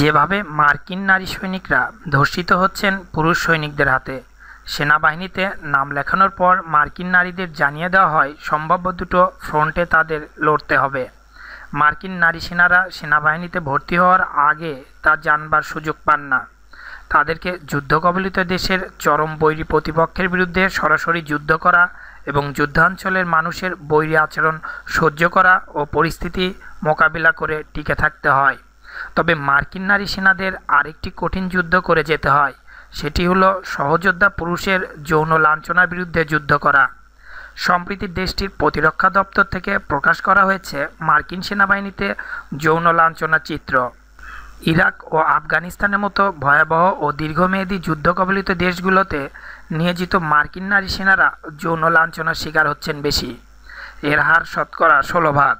যেভাবে মার্কিন নারী সৈনিকরা ধর্ষিত হচ্ছেন পুরুষ সৈনিকদের হাতে সেনাবাহিনীতে নাম লেখানোর পর মার্কিন নারীদের জানিয়ে দেওয়া হয় সম্ভাব্য দুটো ফ্রন্টে তাদের লড়তে হবে মার্কিন নারী সেনারা সেনাবাহিনীতে ভর্তি হওয়ার আগে তা জানবার সুযোগ পান না তাদেরকে যুদ্ধকবলিত দেশের চরম বৈরী প্রতিপক্ষের বিরুদ্ধে সরাসরি যুদ্ধ করা এবং যুদ্ধাঞ্চলের মানুষের বৈরী আচরণ সহ্য করা ও পরিস্থিতি মোকাবিলা করে টিকে থাকতে হয় তবে মার্কিন নারী সেনাদের আরেকটি কঠিন যুদ্ধ করে যেতে হয় সেটি হলো সহযোদ্ধা পুরুষের যৌন লাঞ্ছনার বিরুদ্ধে যুদ্ধ করা সম্প্রতি দেশটির প্রতিরক্ষা দপ্তর থেকে প্রকাশ করা হয়েছে মার্কিন সেনাবাহিনীতে যৌন লাঞ্ছনা চিত্র ইরাক ও আফগানিস্তানের মতো ভয়াবহ ও দীর্ঘমেয়াদী যুদ্ধ কবলিত দেশগুলোতে নিয়োজিত মার্কিন নারী সেনারা যৌন লাঞ্ছনার শিকার হচ্ছেন বেশি এর হার শতকরা ষোলো ভাগ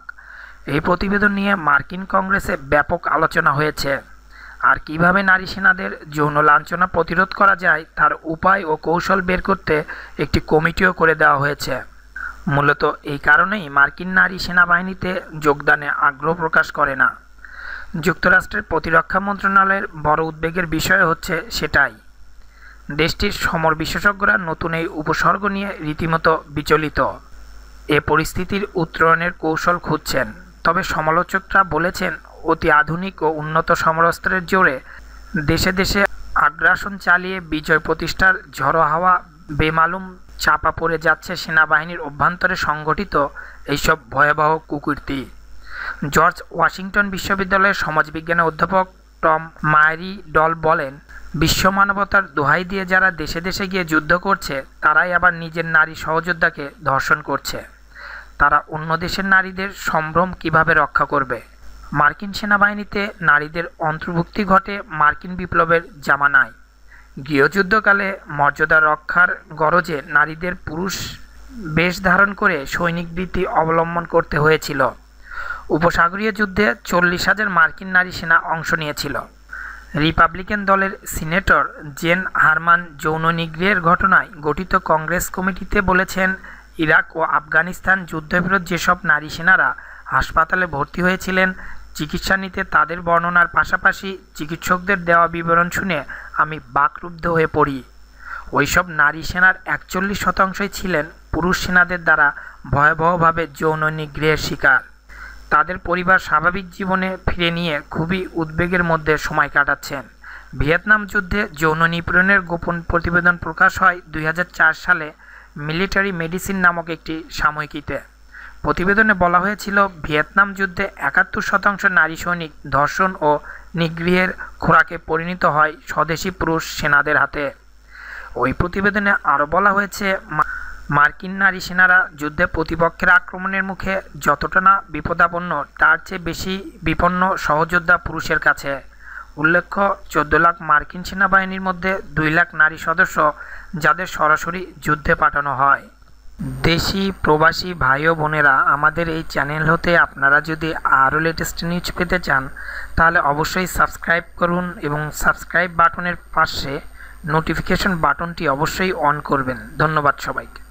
এই প্রতিবেদন নিয়ে মার্কিন কংগ্রেসে ব্যাপক আলোচনা হয়েছে আর কিভাবে নারী সেনাদের যৌন লাঞ্ছনা প্রতিরোধ করা যায় তার উপায় ও কৌশল বের করতে একটি কমিটিও করে দেওয়া হয়েছে মূলত এই কারণেই মার্কিন নারী সেনাবাহিনীতে যোগদানে আগ্রহ প্রকাশ করে না যুক্তরাষ্ট্রের প্রতিরক্ষা মন্ত্রণালয়ের বড় উদ্বেগের বিষয় হচ্ছে সেটাই দেশটির সমর বিশেষজ্ঞরা নতুন এই উপসর্গ নিয়ে রীতিমতো বিচলিত এ পরিস্থিতির উত্তরণের কৌশল খুঁজছেন তবে সমালোচকরা বলেছেন অতি আধুনিক ও উন্নত সমরাস্ত্রের জোরে দেশে দেশে আগ্রাসন চালিয়ে বিজয় প্রতিষ্ঠার ঝড়ো হাওয়া বেমালুম চাপা পড়ে যাচ্ছে সেনাবাহিনীর অভ্যন্তরে সংগঠিত এইসব ভয়াবহ কুকীর্তি জর্জ ওয়াশিংটন বিশ্ববিদ্যালয়ের সমাজবিজ্ঞানের অধ্যাপক টম মায়েরি ডল বলেন বিশ্ব মানবতার দোহাই দিয়ে যারা দেশে দেশে গিয়ে যুদ্ধ করছে তারাই আবার নিজের নারী সহযোদ্ধাকে ধর্ষণ করছে তারা অন্য দেশের নারীদের সম্ভ্রম কিভাবে রক্ষা করবে মার্কিন সেনাবাহিনীতে নারীদের অন্তর্ভুক্তি ঘটে মার্কিন বিপ্লবের জামানায় গৃহযুদ্ধকালে মর্যাদা রক্ষার গরজে নারীদের পুরুষ বেশ ধারণ করে সৈনিক বৃত্তি অবলম্বন করতে হয়েছিল উপসাগরীয় যুদ্ধে চল্লিশ হাজার মার্কিন নারী সেনা অংশ নিয়েছিল রিপাবলিকান দলের সিনেটর জেন হারমান যৌন নিগ্রহের ঘটনায় গঠিত কংগ্রেস কমিটিতে বলেছেন ইরাক ও আফগানিস্তান যুদ্ধবিরোধ যেসব নারী সেনারা হাসপাতালে ভর্তি হয়েছিলেন চিকিৎসা নিতে তাদের বর্ণনার পাশাপাশি চিকিৎসকদের দেওয়া বিবরণ শুনে আমি বাকরুব্ধ হয়ে পড়ি ওইসব নারী সেনার একচল্লিশ শতাংশই ছিলেন পুরুষ সেনাদের দ্বারা ভয়াবহভাবে যৌন নিগ্রহের শিকার তাদের পরিবার স্বাভাবিক জীবনে ফিরে নিয়ে খুবই উদ্বেগের মধ্যে সময় কাটাচ্ছেন ভিয়েতনাম যুদ্ধে যৌন নিপীড়নের গোপন প্রতিবেদন প্রকাশ হয় দুই সালে মিলিটারি মেডিসিন নামক একটি সাময়িকীতে প্রতিবেদনে বলা হয়েছিল ভিয়েতনাম যুদ্ধে একাত্তর শতাংশ নারী সৈনিক ধর্ষণ ও নিগৃহের খোরাকে পরিণত হয় স্বদেশি পুরুষ সেনাদের হাতে ওই প্রতিবেদনে আরও বলা হয়েছে মার্কিন নারী সেনারা যুদ্ধে প্রতিপক্ষের আক্রমণের মুখে যতটা না বিপদাপন্ন তার চেয়ে বেশি বিপন্ন সহযোদ্ধা পুরুষের কাছে উল্লেখ্য চোদ্দ লাখ মার্কিন সেনাবাহিনীর মধ্যে দুই লাখ নারী সদস্য যাদের সরাসরি যুদ্ধে পাঠানো হয় দেশি প্রবাসী ভাই ও বোনেরা আমাদের এই চ্যানেল হতে আপনারা যদি আরও লেটেস্ট নিউজ পেতে চান তাহলে অবশ্যই সাবস্ক্রাইব করুন এবং সাবস্ক্রাইব বাটনের পাশে নোটিফিকেশন বাটনটি অবশ্যই অন করবেন ধন্যবাদ সবাইকে